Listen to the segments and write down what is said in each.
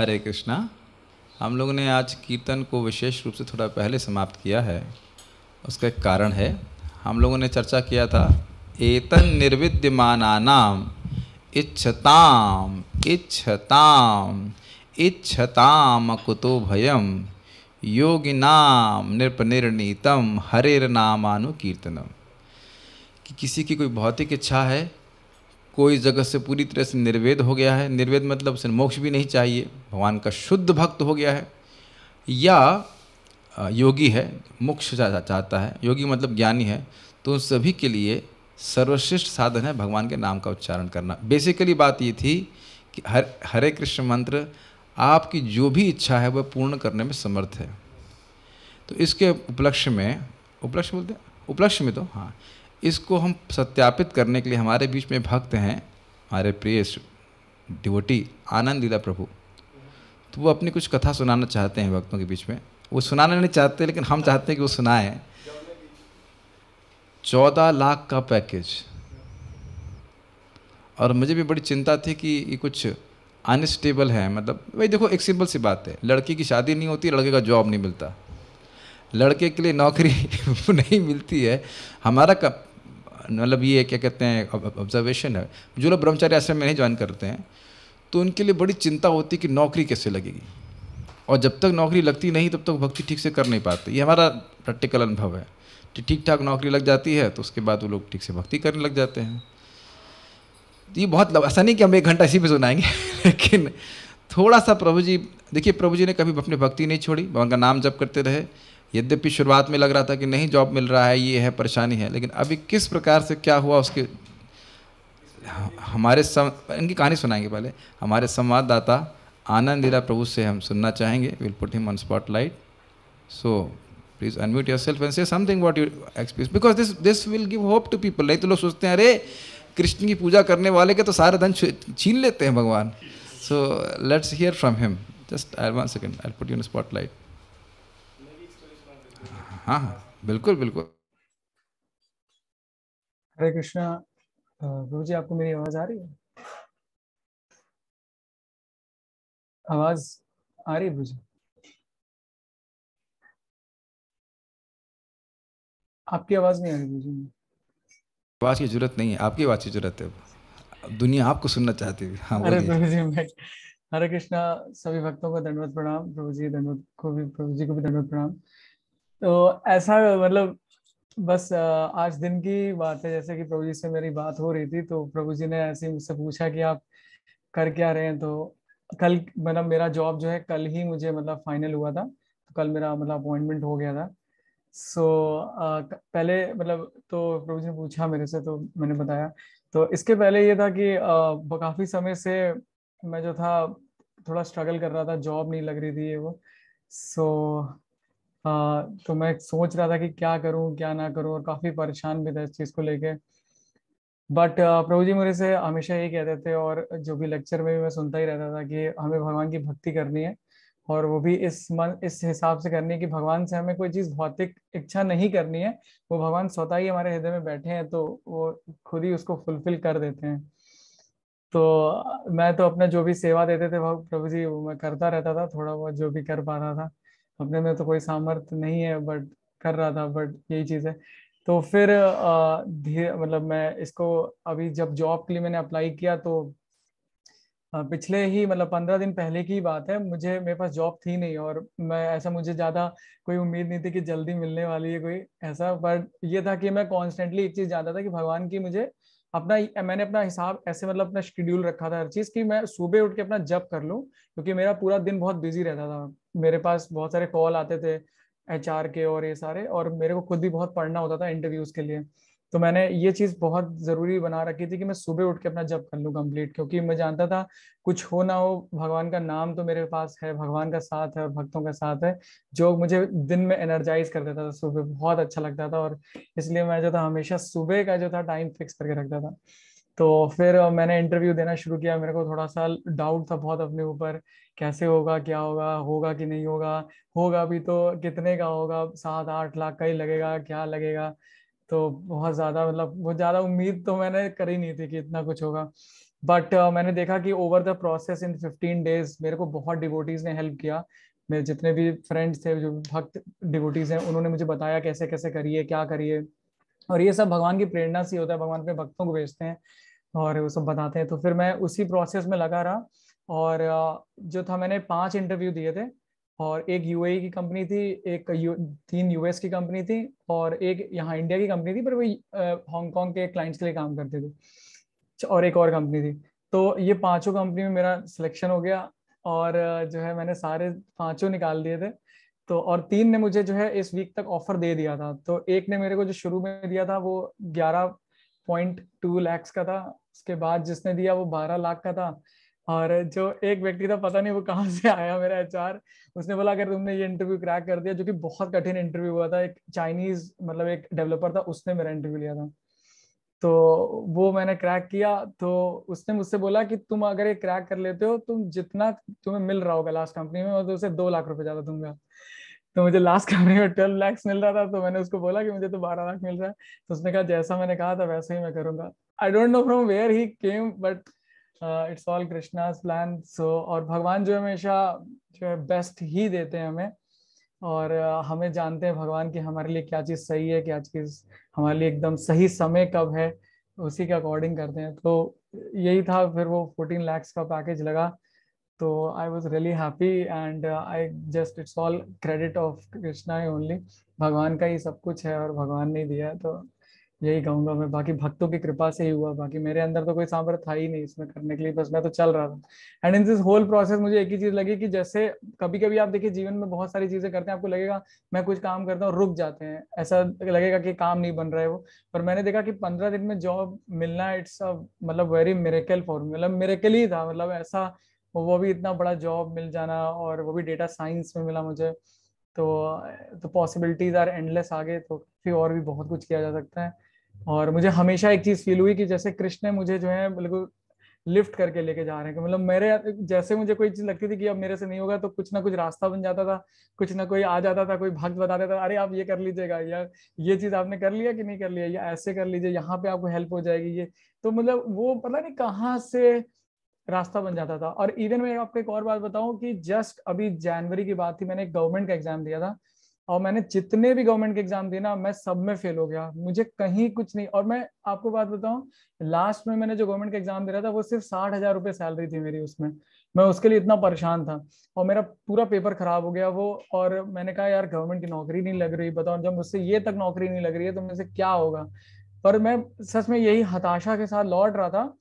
हरे कृष्णा हम लोग ने आज कीर्तन को विशेष रूप से थोड़ा पहले समाप्त किया है उसका एक कारण है हम लोगों ने चर्चा किया था एतन निर्विद्यमानानाम इच्छताम इच्छताम इच्छताम कुतो भयम योगिनाम नृपनिर्णीतम हरेर नामानुकीर्तनम कि किसी की कोई भौतिक इच्छा है कोई जगत से पूरी तरह से निर्वेद हो गया है निर्वेद मतलब उसे मोक्ष भी नहीं चाहिए भगवान का शुद्ध भक्त हो गया है या योगी है मोक्ष चाहता है योगी मतलब ज्ञानी है तो उन सभी के लिए सर्वश्रेष्ठ साधन है भगवान के नाम का उच्चारण करना बेसिकली बात ये थी कि हर हरे कृष्ण मंत्र आपकी जो भी इच्छा है वह पूर्ण करने में समर्थ है तो इसके उपलक्ष्य में उपलक्ष्य बोलते हैं उपलक्ष्य में तो हाँ इसको हम सत्यापित करने के लिए हमारे बीच में भक्त हैं हमारे प्रिय डिवोटी आनंद लीला प्रभु तो वो अपनी कुछ कथा सुनाना चाहते हैं भक्तों के बीच में वो सुनाना नहीं चाहते लेकिन हम चाहते हैं कि वो सुनाएं चौदह लाख का पैकेज और मुझे भी बड़ी चिंता थी कि ये कुछ अनस्टेबल है मतलब भाई देखो एक सिंपल सी बात है लड़की की शादी नहीं होती लड़के का जॉब नहीं मिलता लड़के के लिए नौकरी नहीं मिलती है हमारा मतलब ये क्या कहते हैं ऑब्जर्वेशन है जो लोग ब्रह्मचार्य आश्रम में नहीं ज्वाइन करते हैं तो उनके लिए बड़ी चिंता होती है कि नौकरी कैसे लगेगी और जब तक नौकरी लगती नहीं तब तक भक्ति ठीक से कर नहीं पाते ये हमारा प्रैक्टिकल अनुभव है ठीक ठाक नौकरी लग जाती है तो उसके बाद वो लोग ठीक से भक्ति करने लग जाते हैं तो ये बहुत ऐसा नहीं कि हम एक घंटा इसी पे सुनाएंगे लेकिन थोड़ा सा प्रभु जी देखिए प्रभु जी ने कभी अपनी भक्ति नहीं छोड़ी भगवान का नाम जप करते रहे यद्यपि शुरुआत में लग रहा था कि नहीं जॉब मिल रहा है ये है परेशानी है लेकिन अभी किस प्रकार से क्या हुआ उसके हमारे सम इनकी कहानी सुनाएंगे पहले हमारे संवाददाता आनंद लीला प्रभु से हम सुनना चाहेंगे will put him on spotlight so please unmute yourself and say something what you experience because this this will give hope to people नहीं तो लोग सोचते हैं अरे कृष्ण की पूजा करने वाले के तो सारे धन छीन लेते हैं भगवान so let's hear from him just I one second I put you in spotlight हाँ हाँ बिल्कुल बिल्कुल हरे कृष्णा गुरु जी आपको मेरी आवाज आ रही है आवाज आ रही है गुरु जी आपकी आवाज नहीं आ रही गुरु जी आवाज की जरूरत नहीं है आपकी आवाज की जरूरत है दुनिया आपको सुनना चाहती है हाँ अरे प्रभु जी मैं हरे कृष्णा सभी भक्तों को दंडवत प्रणाम प्रभु जी दंडवत को भी प्रभु जी को भी दंडवत प्रणाम तो ऐसा मतलब बस आज दिन की बात है जैसे कि प्रभु जी से मेरी बात हो रही थी तो प्रभु जी ने ऐसे ही मुझसे पूछा कि आप कर क्या रहे हैं तो कल मतलब मेरा जॉब जो है कल ही मुझे मतलब फाइनल हुआ था तो कल मेरा मतलब अपॉइंटमेंट हो गया था सो so, पहले मतलब तो प्रभु जी ने पूछा मेरे से तो मैंने बताया तो इसके पहले ये था कि काफ़ी समय से मैं जो था थोड़ा स्ट्रगल कर रहा था जॉब नहीं लग रही थी ये वो सो so, आ, हाँ, तो मैं सोच रहा था कि क्या करूं क्या ना करूं और काफ़ी परेशान भी था इस चीज़ को लेके बट प्रभु जी मेरे से हमेशा यही कहते थे और जो भी लेक्चर में भी मैं सुनता ही रहता था कि हमें भगवान की भक्ति करनी है और वो भी इस मन इस हिसाब से करनी है कि भगवान से हमें कोई चीज़ भौतिक इच्छा नहीं करनी है वो भगवान स्वतः ही हमारे हृदय में बैठे हैं तो वो खुद ही उसको फुलफिल कर देते हैं तो मैं तो अपना जो भी सेवा देते थे प्रभु जी वो मैं करता रहता था थोड़ा बहुत जो भी कर पा रहा था अपने में तो कोई सामर्थ्य नहीं है बट कर रहा था बट यही चीज़ है तो फिर मतलब मैं इसको अभी जब जॉब के लिए मैंने अप्लाई किया तो पिछले ही मतलब पंद्रह दिन पहले की बात है मुझे मेरे पास जॉब थी नहीं और मैं ऐसा मुझे ज़्यादा कोई उम्मीद नहीं थी कि जल्दी मिलने वाली है कोई ऐसा बट ये था कि मैं कॉन्स्टेंटली एक चीज़ जानता था कि भगवान की मुझे अपना मैंने अपना हिसाब ऐसे मतलब अपना शेड्यूल रखा था हर चीज़ की मैं सुबह उठ के अपना जब कर लूँ क्योंकि मेरा पूरा दिन बहुत बिजी रहता था मेरे पास बहुत सारे कॉल आते थे एच के और ये सारे और मेरे को खुद भी बहुत पढ़ना होता था इंटरव्यूज़ के लिए तो मैंने ये चीज बहुत जरूरी बना रखी थी कि मैं सुबह उठ के अपना जब कर लूँ कंप्लीट क्योंकि मैं जानता था कुछ हो ना हो भगवान का नाम तो मेरे पास है भगवान का साथ है और भक्तों का साथ है जो मुझे दिन में एनर्जाइज कर देता था सुबह बहुत अच्छा लगता था और इसलिए मैं जो था हमेशा सुबह का जो था टाइम फिक्स करके रखता था तो फिर मैंने इंटरव्यू देना शुरू किया मेरे को थोड़ा सा डाउट था बहुत अपने ऊपर कैसे होगा क्या होगा होगा कि नहीं होगा होगा भी तो कितने का होगा सात आठ लाख का ही लगेगा क्या लगेगा तो बहुत ज़्यादा मतलब बहुत ज़्यादा उम्मीद तो मैंने करी नहीं थी कि इतना कुछ होगा बट uh, मैंने देखा कि over the process in fifteen days मेरे को बहुत डिवोटीज़ ने हेल्प किया मेरे जितने भी फ्रेंड्स थे जो भक्त डिवोटीज़ हैं उन्होंने मुझे बताया कैसे कैसे करिए क्या करिए और ये सब भगवान की प्रेरणा से होता है भगवान अपने भक्तों को भेजते हैं और वो सब बताते हैं तो फिर मैं उसी प्रोसेस में लगा रहा और जो था मैंने पांच इंटरव्यू दिए थे और एक यू e की कंपनी थी एक यू, तीन यूएस की कंपनी थी और एक यहाँ इंडिया की कंपनी थी पर वो हांगकॉन्ग के क्लाइंट्स के लिए काम करते थे और एक और कंपनी थी तो ये पांचों कंपनी में मेरा सिलेक्शन हो गया और जो है मैंने सारे पांचों निकाल दिए थे तो और तीन ने मुझे जो है इस वीक तक ऑफर दे दिया था तो एक ने मेरे को जो शुरू में दिया था वो ग्यारह पॉइंट टू लैक्स का था उसके बाद जिसने दिया वो बारह लाख का था और जो एक व्यक्ति था पता नहीं वो कहाँ से आया मेरा एचआर उसने बोला अगर तुमने ये इंटरव्यू क्रैक कर दिया जो कि बहुत कठिन इंटरव्यू हुआ था एक चाइनीज मतलब एक डेवलपर था उसने मेरा इंटरव्यू लिया था तो वो मैंने क्रैक किया तो उसने मुझसे बोला कि तुम अगर ये क्रैक कर लेते हो तुम जितना तुम्हें मिल रहा होगा लास्ट कंपनी में मैं तो उसे दो लाख रुपए ज्यादा दूंगा तो मुझे लास्ट कंपनी में ट्वेल्व लैक्स मिल रहा था तो मैंने उसको बोला कि मुझे तो बारह लाख मिल रहा है तो उसने कहा जैसा मैंने कहा था वैसे ही मैं करूंगा I don't know from where he came but it's all Krishna's plan so और भगवान जो हमेशा जो है बेस्ट ही देते हैं हमें और हमें जानते हैं भगवान कि हमारे लिए क्या चीज़ सही है क्या चीज़ हमारे लिए एकदम सही समय कब है उसी के अकॉर्डिंग करते हैं तो यही था फिर वो फोर्टीन लैक्स का पैकेज लगा तो I was really happy and I just it's all credit of Krishna ही ओनली भगवान का ही सब कुछ है और भगवान ने दिया है तो यही कहूंगा मैं बाकी भक्तों की कृपा से ही हुआ बाकी मेरे अंदर तो कोई सांबर था ही नहीं इसमें करने के लिए बस मैं तो चल रहा था and in this whole process मुझे एक ही चीज लगी कि जैसे कभी कभी आप देखिए जीवन में बहुत सारी चीजें करते हैं आपको लगेगा मैं कुछ काम करता हूँ रुक जाते हैं ऐसा लगेगा कि काम नहीं बन रहा है वो पर मैंने देखा कि पंद्रह दिन में जॉब मिलना इट्स अ मतलब वेरी मेरेकल फॉर मतलब मेरेकल ही था मतलब ऐसा वो भी इतना बड़ा जॉब मिल जाना और वो भी डेटा साइंस में मिला मुझे तो तो पॉसिबिलिटीज आर एंडलेस आगे तो फिर और भी बहुत कुछ किया जा सकता है और मुझे हमेशा एक चीज फील हुई कि जैसे कृष्ण मुझे जो है बिल्कुल लिफ्ट करके लेके जा रहे हैं मतलब मेरे जैसे मुझे कोई चीज लगती थी कि अब मेरे से नहीं होगा तो कुछ ना कुछ रास्ता बन जाता था कुछ ना कोई आ जाता था कोई भक्त बता देता था अरे आप ये कर लीजिएगा या ये चीज आपने कर लिया कि नहीं कर लिया या ऐसे कर लीजिए यहाँ पे आपको हेल्प हो जाएगी ये तो मतलब वो पता नहीं कहाँ से रास्ता बन जाता था और इवन मैं आपको एक और बात बताऊं कि जस्ट अभी जनवरी की बात थी मैंने एक गवर्नमेंट का एग्जाम दिया था और मैंने जितने भी गवर्नमेंट के एग्जाम दिए ना मैं सब में फेल हो गया मुझे कहीं कुछ नहीं और मैं आपको बात बताऊं लास्ट में मैंने जो गवर्नमेंट का एग्जाम दे रहा था वो सिर्फ साठ हजार रुपये सैलरी थी मेरी उसमें मैं उसके लिए इतना परेशान था और मेरा पूरा पेपर खराब हो गया वो और मैंने कहा यार गवर्नमेंट की नौकरी नहीं लग रही बताओ जब मुझसे ये तक नौकरी नहीं लग रही है तो मुझसे क्या होगा पर मैं सच में यही हताशा के साथ लौट रहा था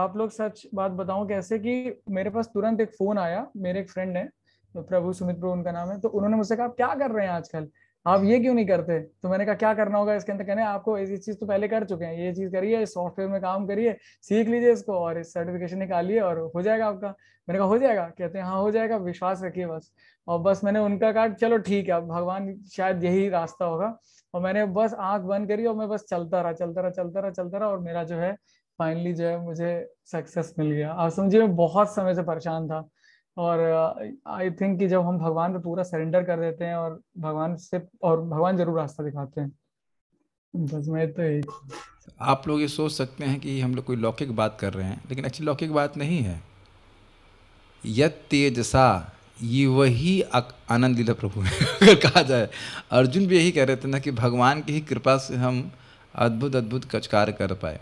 आप लोग सच बात बताऊं कैसे कि मेरे पास तुरंत एक फोन आया मेरे एक फ्रेंड ने तो प्रभु सुमित प्रभु उनका नाम है तो उन्होंने मुझसे कहा क्या कर रहे हैं आजकल आप ये क्यों नहीं करते तो मैंने कहा क्या करना होगा इसके अंदर कहने आपको इस चीज तो पहले कर चुके हैं ये चीज करिए सॉफ्टवेयर में काम करिए सीख लीजिए इसको और इस सर्टिफिकेशन निकालिए और हो जाएगा आपका मैंने कहा हो जाएगा कहते हैं हाँ हो जाएगा विश्वास रखिए बस और बस मैंने उनका कहा चलो ठीक है भगवान शायद यही रास्ता होगा और मैंने बस आंख बंद करी और मैं बस चलता रहा चलता रहा चलता रहा चलता रहा और मेरा जो है फाइनली जो है मुझे सक्सेस मिल गया आप समझिए मैं बहुत समय से परेशान था और आई थिंक कि जब हम भगवान पे पूरा सरेंडर कर देते हैं और भगवान से और भगवान जरूर रास्ता दिखाते हैं बस मैं तो एक तो आप लोग ये सोच सकते हैं कि हम लोग कोई लौकिक बात कर रहे हैं लेकिन अच्छी लौकिक बात नहीं है यद तेजसा ये वही आनंद लीला प्रभु है अगर कहा जाए अर्जुन भी यही कह रहे थे ना कि भगवान की ही कृपा से हम अद्भुत अद्भुत कचकार कर पाए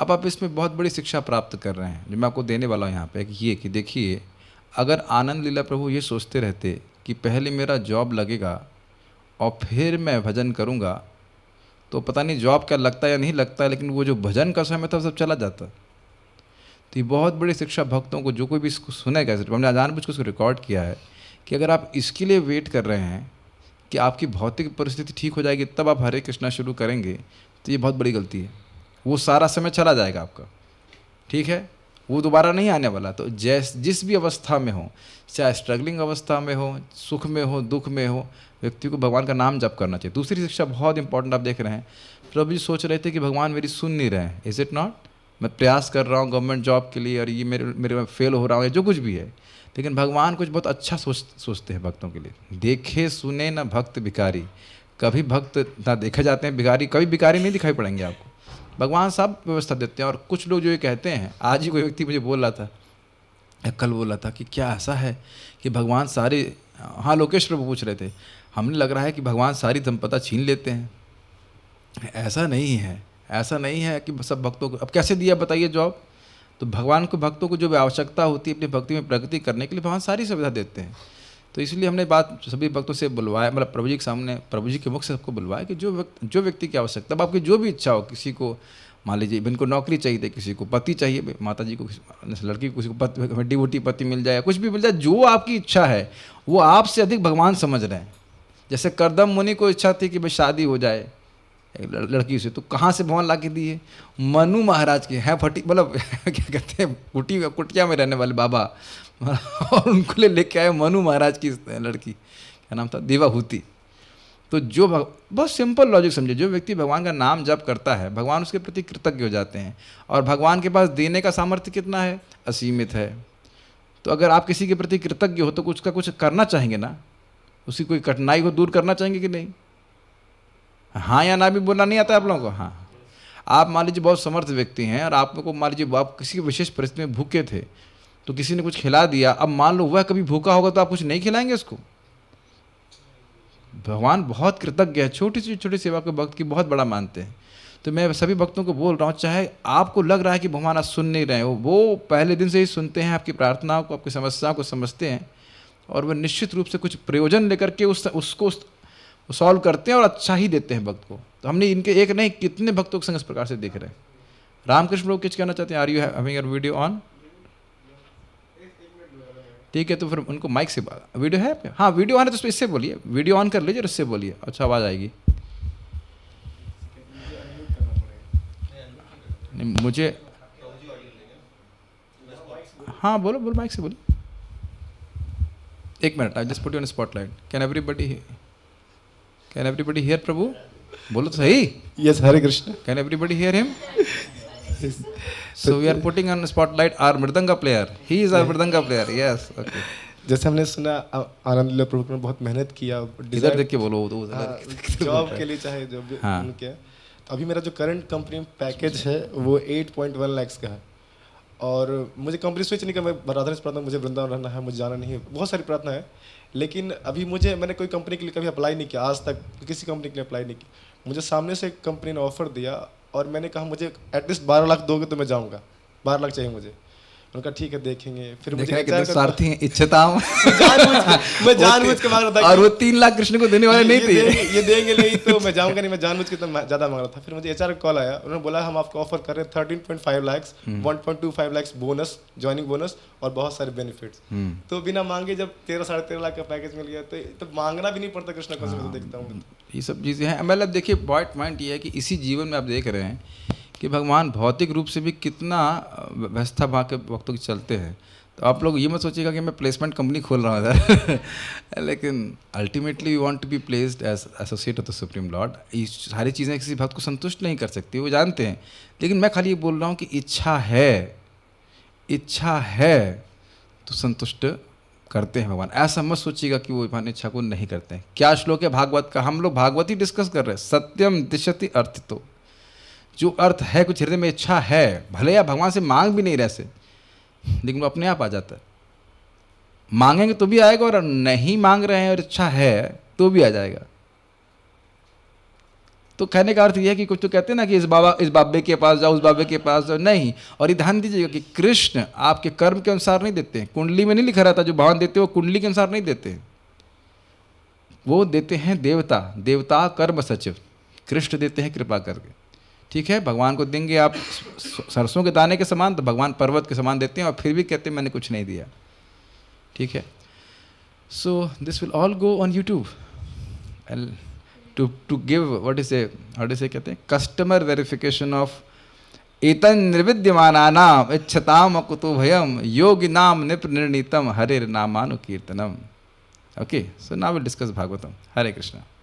अब आप इसमें बहुत बड़ी शिक्षा प्राप्त कर रहे हैं जो मैं आपको देने वाला हूँ यहाँ पे कि ये कि देखिए अगर आनंद लीला प्रभु ये सोचते रहते कि पहले मेरा जॉब लगेगा और फिर मैं भजन करूँगा तो पता नहीं जॉब क्या लगता है या नहीं लगता है लेकिन वो जो भजन का समय था सब चला जाता तो ये बहुत बड़ी शिक्षा भक्तों को जो कोई भी इसको सुनेगा हमने जानबूझ के उसको रिकॉर्ड किया है कि अगर आप इसके लिए वेट कर रहे हैं कि आपकी भौतिक परिस्थिति ठीक हो जाएगी तब आप हरे कृष्णा शुरू करेंगे तो ये बहुत बड़ी गलती है वो सारा समय चला जाएगा आपका ठीक है वो दोबारा नहीं आने वाला तो जैस जिस भी अवस्था में हो चाहे स्ट्रगलिंग अवस्था में हो सुख में हो दुख में हो व्यक्ति को भगवान का नाम जप करना चाहिए दूसरी शिक्षा बहुत इंपॉर्टेंट आप देख रहे हैं प्रभु जी सोच रहे थे कि भगवान मेरी सुन नहीं रहे हैं इज़ इट नॉट मैं प्रयास कर रहा हूँ गवर्नमेंट जॉब के लिए और ये मेरे मेरे में फेल हो रहा हूँ जो कुछ भी है लेकिन भगवान कुछ बहुत अच्छा सोच सोचते हैं भक्तों के लिए देखे सुने ना भक्त भिकारी कभी भक्त ना देखे जाते हैं भिखारी कभी भिखारी नहीं दिखाई पड़ेंगे आपको भगवान सब व्यवस्था देते हैं और कुछ लोग जो ये कहते हैं आज ही कोई व्यक्ति मुझे बोल रहा था या कल बोल रहा था कि क्या ऐसा है कि भगवान सारी हाँ लोकेश प्रभु पूछ रहे थे हमने लग रहा है कि भगवान सारी संपदा छीन लेते हैं ऐसा नहीं है ऐसा नहीं है कि सब भक्तों को अब कैसे दिया बताइए जॉब तो भगवान को भक्तों को जो भी आवश्यकता होती है अपनी भक्ति में प्रगति करने के लिए भगवान सारी सुविधा देते हैं तो इसलिए हमने बात सभी भक्तों से बुलवाया मतलब प्रभु जी के सामने प्रभु जी के मुख से सबको बुलवाया कि जो व्यक्ति जो व्यक्ति की आवश्यकता अब आपकी जो भी इच्छा हो किसी को मान लीजिए इनको नौकरी चाहिए थी किसी को पति चाहिए माता जी को लड़की को किसी को पति हड्डी वड्डी पति मिल जाए कुछ भी मिल जाए जो आपकी इच्छा है वो आपसे अधिक भगवान समझ रहे हैं जैसे करदम मुनि को इच्छा थी कि भाई शादी हो जाए लड़की से तो कहाँ से भवन ला के दिए मनु महाराज के हैं फटी मतलब क्या कहते हैं कुटी कुटिया में रहने वाले बाबा और उनको ले लेके आए मनु महाराज की लड़की क्या नाम था देवाहूति तो जो बहुत सिंपल लॉजिक समझे जो व्यक्ति भगवान का नाम जप करता है भगवान उसके प्रति कृतज्ञ हो जाते हैं और भगवान के पास देने का सामर्थ्य कितना है असीमित है तो अगर आप किसी के प्रति कृतज्ञ हो तो उसका कुछ करना चाहेंगे ना उसी कोई कठिनाई को दूर करना चाहेंगे कि नहीं हाँ या ना भी बोलना नहीं आता आप लोगों को हाँ आप मान लीजिए बहुत समर्थ व्यक्ति हैं और आप को मान लीजिए आप किसी विशेष परिस्थिति में भूखे थे तो किसी ने कुछ खिला दिया अब मान लो वह कभी भूखा होगा तो आप कुछ नहीं खिलाएंगे उसको भगवान बहुत कृतज्ञ है छोटी सी छोटी सेवा के भक्त की बहुत बड़ा मानते हैं तो मैं सभी भक्तों को बोल रहा हूँ चाहे आपको लग रहा है कि भगवान आज सुन नहीं रहे हो वो पहले दिन से ही सुनते हैं आपकी प्रार्थनाओं को आपकी समस्याओं को समझते हैं और वह निश्चित रूप से कुछ प्रयोजन लेकर के उस उसको सॉल्व करते हैं और अच्छा ही देते हैं भक्त को तो हमने इनके एक नहीं कितने भक्तों के संग इस प्रकार से देख रहे हैं रामकृष्ण लोग कुछ कहना चाहते हैं are you having your video on ठीक है तो फिर उनको माइक से वीडियो है आपके हाँ वीडियो ऑन है तो उसमें इससे बोलिए वीडियो ऑन कर लीजिए और इससे बोलिए अच्छा आवाज़ आएगी मुझे हाँ बोलो बोलो माइक से बोलो एक minute I just put on spotlight can everybody can everybody hear Prabhu बोलो तो सही yes Hare Krishna can everybody hear him So we are putting on spotlight our mridanga player. He is our mridanga player. Yes. Okay. जैसे हमने सुना आनंद लो प्रभु ने बहुत मेहनत किया इधर देख के बोलो जॉब के लिए चाहे भी हाँ. उनके तो अभी मेरा जो करंट कंपनी पैकेज है वो 8.1 लाख का है और मुझे कंपनी स्विच नहीं करना मैं राधा प्रार्थना मुझे वृंदावन रहना है मुझे जाना नहीं है बहुत सारी प्रार्थना है लेकिन अभी मुझे मैंने कोई कंपनी के लिए कभी अप्लाई नहीं किया आज तक किसी कंपनी के लिए अप्लाई नहीं किया मुझे सामने से एक कंपनी ने ऑफर दिया और मैंने कहा मुझे एटलीस्ट बारह लाख दोगे तो मैं जाऊँगा बारह लाख चाहिए मुझे उनका ठीक है देखेंगे फिर मुझे कितने स्वार्थी हैं इच्छता हूँ मैं जानबूझ के मांग रहा था और वो तीन लाख कृष्ण को देने वाले नहीं थे ये देंगे नहीं तो मैं जाऊंगा नहीं मैं जानबूझ के इतना ज़्यादा मांग रहा था फिर मुझे एच कॉल आया उन्होंने बोला हम आपको ऑफर कर रहे हैं thirteen point five lakhs one point two five lakhs bonus joining bonus और बहुत सारे बेनिफिट्स हम्म। तो बिना मांगे जब तेरह साढ़े तेरह लाख का पैकेज मिल गया तो, तो मांगना भी नहीं पड़ता कृष्ण को तो हाँ। देखता हूँ ये सब चीज़ें हैं मतलब देखिए पॉइंट पॉइंट ये है कि इसी जीवन में आप देख रहे हैं कि भगवान भौतिक रूप से भी कितना व्यवस्था भाग के वक्तों के चलते हैं तो आप लोग ये मत सोचिएगा कि मैं प्लेसमेंट कंपनी खोल रहा हूँ लेकिन ultimately you want to be placed as associate of the supreme lord ये सारी चीज़ें किसी भक्त को संतुष्ट नहीं कर सकती वो जानते हैं लेकिन मैं खाली ये बोल रहा हूँ कि इच्छा है इच्छा है तो संतुष्ट करते हैं भगवान ऐसा मत सोचिएगा कि वो भगवान इच्छा को नहीं करते हैं क्या श्लोक है भागवत का हम लोग भागवत ही डिस्कस कर रहे हैं सत्यम दिशति अर्थ तो जो अर्थ है कुछ हृदय में इच्छा है भले या भगवान से मांग भी नहीं रह से लेकिन वो अपने आप आ जाता है मांगेंगे तो भी आएगा और नहीं मांग रहे हैं और इच्छा है तो भी आ जाएगा तो कहने का अर्थ यह है कि कुछ तो कहते हैं ना कि इस बाबा इस बाबे के पास जाओ उस बाबे के पास जाओ नहीं और ये ध्यान दीजिएगा कि कृष्ण आपके कर्म के अनुसार नहीं देते हैं कुंडली में नहीं लिखा रहता जो भगवान देते वो कुंडली के अनुसार नहीं देते वो देते हैं देवता देवता कर्म सचिव कृष्ण देते हैं कृपा करके ठीक है भगवान को देंगे आप सरसों के दाने के समान तो भगवान पर्वत के समान देते हैं और फिर भी कहते हैं मैंने कुछ नहीं दिया ठीक है so this will all go on YouTube to to give what is a what is a कहते हैं कस्टमर वेरिफिकेशन ऑफ एतन निर्विद्यमानानाम इच्छताम कुतो भयम योगी नाम निर्णीतम हरे नामानुकीर्तनम ओके सो ना विल डिस्कस भागवतम हरे कृष्णा